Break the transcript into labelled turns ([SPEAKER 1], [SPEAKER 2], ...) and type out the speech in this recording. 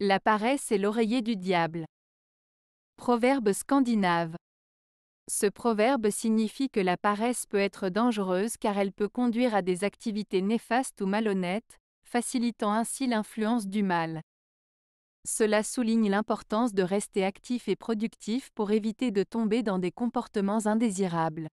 [SPEAKER 1] La paresse est l'oreiller du diable. Proverbe scandinave. Ce proverbe signifie que la paresse peut être dangereuse car elle peut conduire à des activités néfastes ou malhonnêtes, facilitant ainsi l'influence du mal. Cela souligne l'importance de rester actif et productif pour éviter de tomber dans des comportements indésirables.